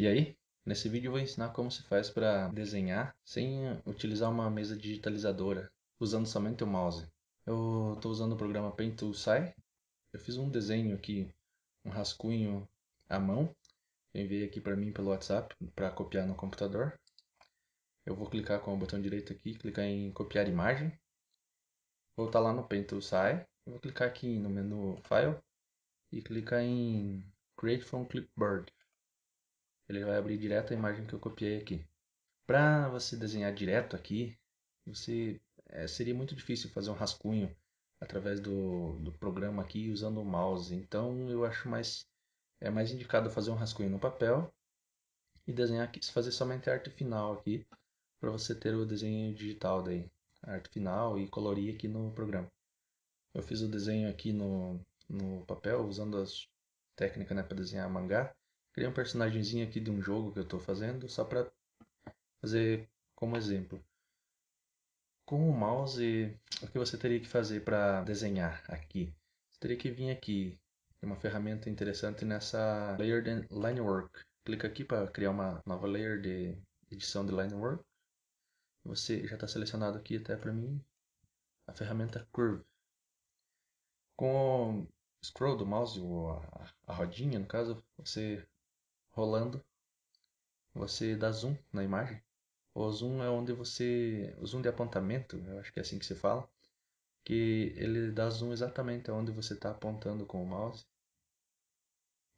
E aí? Nesse vídeo eu vou ensinar como se faz para desenhar sem utilizar uma mesa digitalizadora, usando somente o mouse. Eu estou usando o programa Paint to Sai. Eu fiz um desenho aqui, um rascunho à mão. Eu enviei aqui para mim pelo WhatsApp para copiar no computador. Eu vou clicar com o botão direito aqui, clicar em copiar imagem. Vou estar lá no Paint to Sai. vou clicar aqui no menu File e clicar em Create from Clipboard ele vai abrir direto a imagem que eu copiei aqui. Para você desenhar direto aqui, você é, seria muito difícil fazer um rascunho através do, do programa aqui usando o mouse. Então eu acho mais é mais indicado fazer um rascunho no papel e desenhar aqui, fazer somente a arte final aqui para você ter o desenho digital daí, a arte final e colorir aqui no programa. Eu fiz o desenho aqui no, no papel usando as técnicas né, para desenhar mangá criei um personagemzinho aqui de um jogo que eu estou fazendo, só para fazer como exemplo. Com o mouse, o que você teria que fazer para desenhar aqui? Você teria que vir aqui, tem uma ferramenta interessante nessa Layer de Linework. Clica aqui para criar uma nova layer de edição de Linework. Você já está selecionado aqui até para mim a ferramenta Curve. Com o scroll do mouse, ou a, a rodinha no caso, você rolando, você dá zoom na imagem. O zoom é onde você. O zoom de apontamento, eu acho que é assim que se fala. Que ele dá zoom exatamente onde você está apontando com o mouse.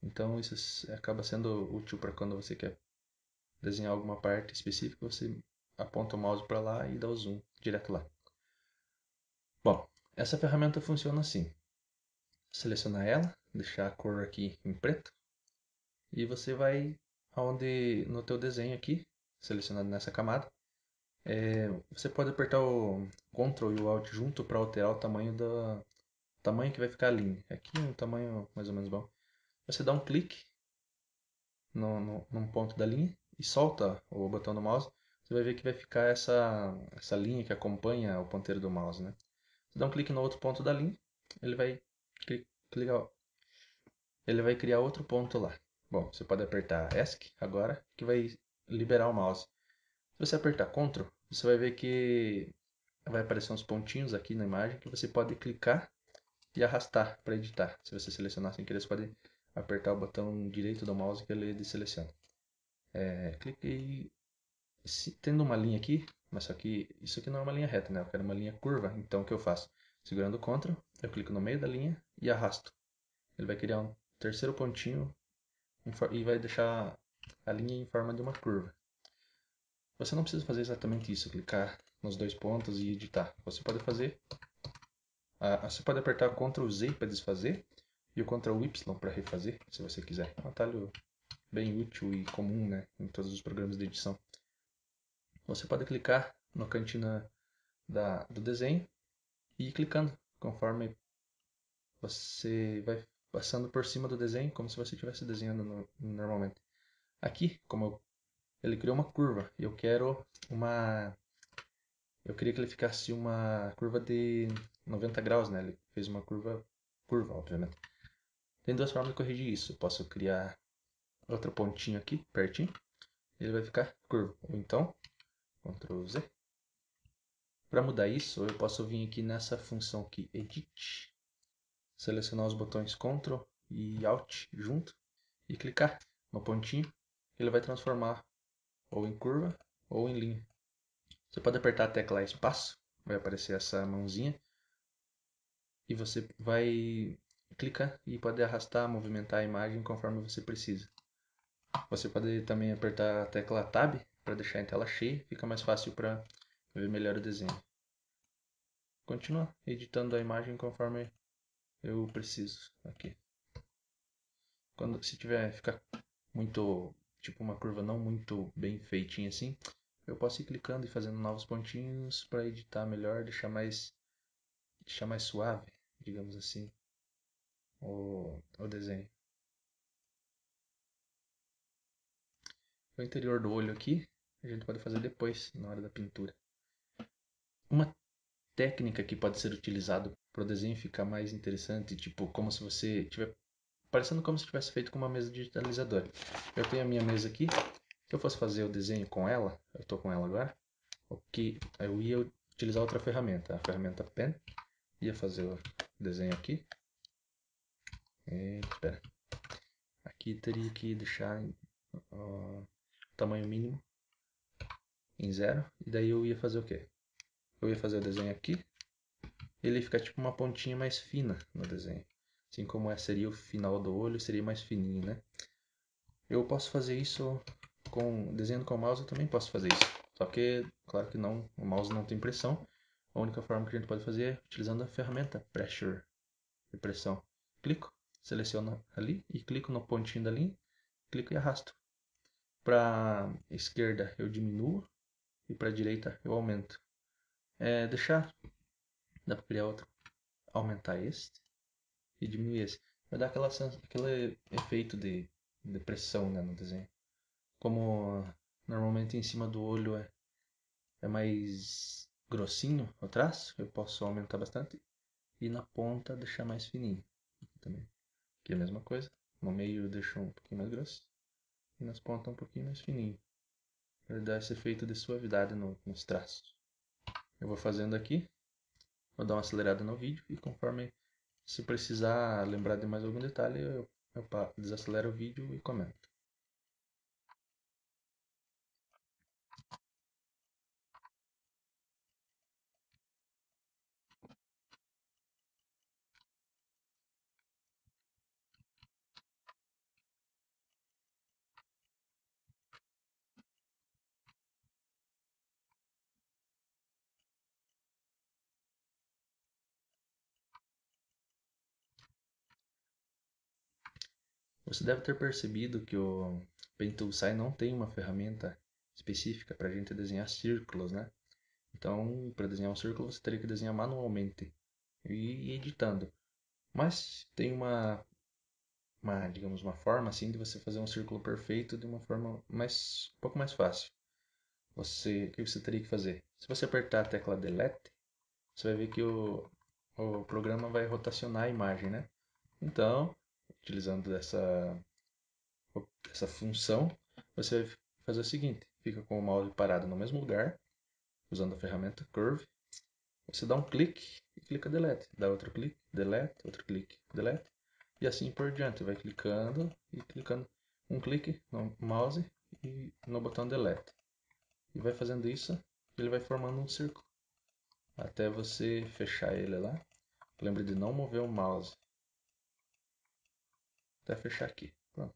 Então isso acaba sendo útil para quando você quer desenhar alguma parte específica, você aponta o mouse para lá e dá o zoom direto lá. Bom, essa ferramenta funciona assim. Selecionar ela, deixar a cor aqui em preto, e você vai aonde no teu desenho aqui, selecionado nessa camada, é, você pode apertar o Ctrl e o Alt junto para alterar o tamanho da tamanho que vai ficar a linha. Aqui é um tamanho mais ou menos bom. Você dá um clique no, no, num ponto da linha e solta o botão do mouse. Você vai ver que vai ficar essa, essa linha que acompanha o ponteiro do mouse. Né? Você dá um clique no outro ponto da linha, ele vai, clicar, ele vai criar outro ponto lá. Bom, você pode apertar ESC agora, que vai liberar o mouse. Se você apertar CTRL, você vai ver que vai aparecer uns pontinhos aqui na imagem que você pode clicar e arrastar para editar. Se você selecionar sem querer, você pode apertar o botão direito do mouse que ele deseleciona. É, cliquei. Se, tendo uma linha aqui, mas só que isso aqui não é uma linha reta, né? Eu quero uma linha curva, então o que eu faço? Segurando o CTRL, eu clico no meio da linha e arrasto. Ele vai criar um terceiro pontinho e vai deixar a linha em forma de uma curva. Você não precisa fazer exatamente isso, clicar nos dois pontos e editar. Você pode fazer, ah, você pode apertar Ctrl Z para desfazer e o Ctrl Y para refazer, se você quiser. É um atalho bem útil e comum né, em todos os programas de edição. Você pode clicar no cantina da, do desenho e ir clicando conforme você vai passando por cima do desenho, como se você estivesse desenhando no, normalmente. Aqui, como eu, ele criou uma curva, eu quero uma... Eu queria que ele ficasse uma curva de 90 graus, né? Ele fez uma curva, curva, obviamente. Tem duas formas de corrigir isso. Eu posso criar outro pontinho aqui, pertinho. Ele vai ficar curvo. Ou então, Ctrl Z. Para mudar isso, eu posso vir aqui nessa função aqui, Edit selecionar os botões Ctrl e Alt junto e clicar no pontinho, ele vai transformar ou em curva ou em linha. Você pode apertar a tecla espaço, vai aparecer essa mãozinha e você vai clicar e pode arrastar, movimentar a imagem conforme você precisa. Você pode também apertar a tecla Tab para deixar em tela cheia, fica mais fácil para ver melhor o desenho. Continua editando a imagem conforme eu preciso aqui. Quando se tiver ficar muito tipo uma curva não muito bem feitinha assim, eu posso ir clicando e fazendo novos pontinhos para editar melhor, deixar mais deixar mais suave, digamos assim, o, o desenho. O interior do olho aqui, a gente pode fazer depois, na hora da pintura. Uma técnica que pode ser utilizada pro desenho ficar mais interessante, tipo, como se você tiver parecendo como se tivesse feito com uma mesa digitalizadora. Eu tenho a minha mesa aqui. Se eu fosse fazer o desenho com ela, eu estou com ela agora, o que eu ia utilizar outra ferramenta, a ferramenta Pen, ia fazer o desenho aqui. E, espera. Aqui teria que deixar o tamanho mínimo em zero e daí eu ia fazer o quê? Eu ia fazer o desenho aqui ele fica tipo uma pontinha mais fina no desenho. Assim como é, seria o final do olho, seria mais fininho, né? Eu posso fazer isso com desenhando com o mouse, eu também posso fazer isso. Só que, claro que não, o mouse não tem pressão. A única forma que a gente pode fazer é utilizando a ferramenta Pressure, de pressão. Clico, seleciono ali e clico no pontinho da linha, clico e arrasto. Para esquerda eu diminuo e para direita eu aumento. É, deixar Dá pra criar outro. Aumentar este. E diminuir esse. Vai dar aquela, aquele efeito de depressão né, no desenho. Como ah, normalmente em cima do olho é, é mais grossinho o traço, eu posso aumentar bastante. E na ponta deixar mais fininho. Aqui também. Aqui é a mesma coisa. No meio eu deixo um pouquinho mais grosso. E nas pontas um pouquinho mais fininho. Para dar esse efeito de suavidade no, nos traços. Eu vou fazendo aqui. Vou dar uma acelerada no vídeo e conforme se precisar lembrar de mais algum detalhe, eu, eu desacelero o vídeo e comento. Você deve ter percebido que o PaintToolSci não tem uma ferramenta específica para a gente desenhar círculos, né? Então, para desenhar um círculo, você teria que desenhar manualmente e editando. Mas tem uma, uma, digamos, uma forma assim de você fazer um círculo perfeito de uma forma mais, um pouco mais fácil. Você, o que você teria que fazer? Se você apertar a tecla Delete, você vai ver que o, o programa vai rotacionar a imagem, né? Então, utilizando dessa, dessa função, você vai fazer o seguinte, fica com o mouse parado no mesmo lugar, usando a ferramenta Curve, você dá um clique e clica Delete, dá outro clique, Delete, outro clique, Delete, e assim por diante, vai clicando e clicando um clique no mouse e no botão Delete. E vai fazendo isso, ele vai formando um círculo, até você fechar ele lá. Lembre de não mover o mouse até fechar aqui. Pronto.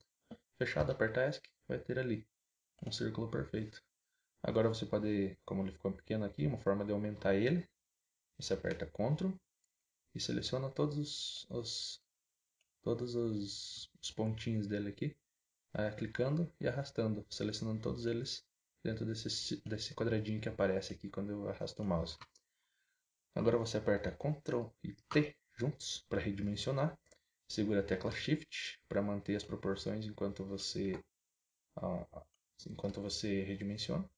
Fechado, aperta ESC, vai ter ali um círculo perfeito. Agora você pode, como ele ficou pequeno aqui, uma forma de aumentar ele. Você aperta CTRL e seleciona todos os, os todos os, os, pontinhos dele aqui, clicando e arrastando, selecionando todos eles dentro desse, desse quadradinho que aparece aqui quando eu arrasto o mouse. Agora você aperta CTRL e T juntos para redimensionar segura a tecla Shift para manter as proporções enquanto você, ah, enquanto você redimensiona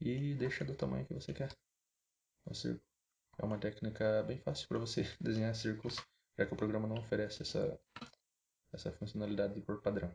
e deixa do tamanho que você quer. É, é uma técnica bem fácil para você desenhar círculos, já que o programa não oferece essa, essa funcionalidade por padrão.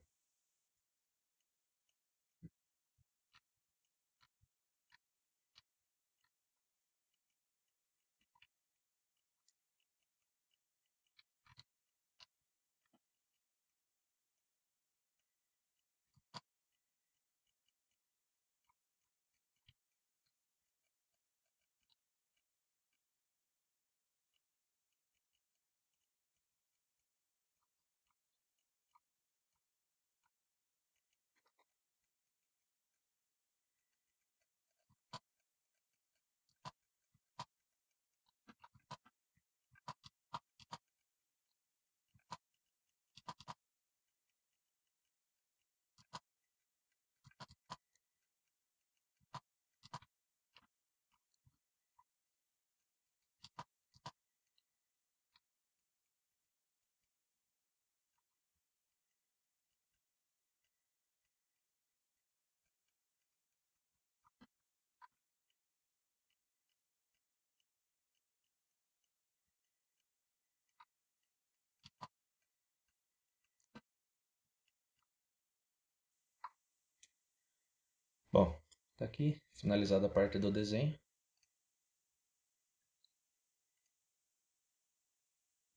Tá aqui, finalizada a parte do desenho.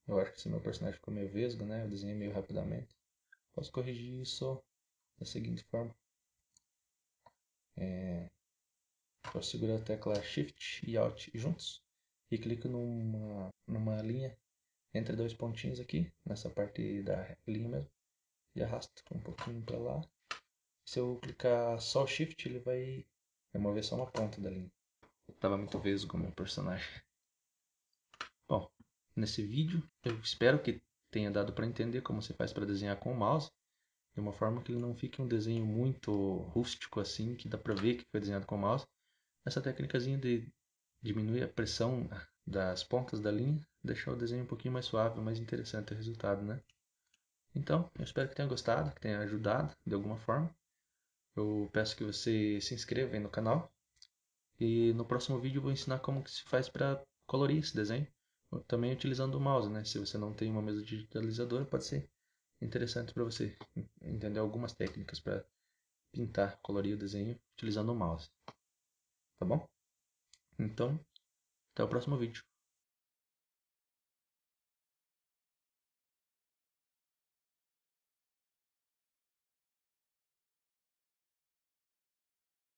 Eu acho que esse meu personagem ficou meio vesgo, né? Eu desenhei meio rapidamente. Posso corrigir isso da seguinte forma. É... Eu seguro a tecla Shift e Alt juntos e clico numa, numa linha entre dois pontinhos aqui, nessa parte da linha mesmo, e arrasto um pouquinho para lá se eu clicar só o Shift, ele vai remover só uma ponta da linha. Eu tava muito vesgo o meu personagem. Bom, nesse vídeo eu espero que tenha dado para entender como você faz para desenhar com o mouse de uma forma que ele não fique um desenho muito rústico assim, que dá para ver que foi desenhado com o mouse. Essa técnicazinha de diminuir a pressão das pontas da linha, deixar o desenho um pouquinho mais suave, mais interessante o resultado, né? Então, eu espero que tenha gostado, que tenha ajudado de alguma forma. Eu peço que você se inscreva aí no canal. E no próximo vídeo eu vou ensinar como que se faz para colorir esse desenho. Também utilizando o mouse, né? Se você não tem uma mesa digitalizadora, pode ser interessante para você entender algumas técnicas para pintar, colorir o desenho utilizando o mouse. Tá bom? Então, até o próximo vídeo.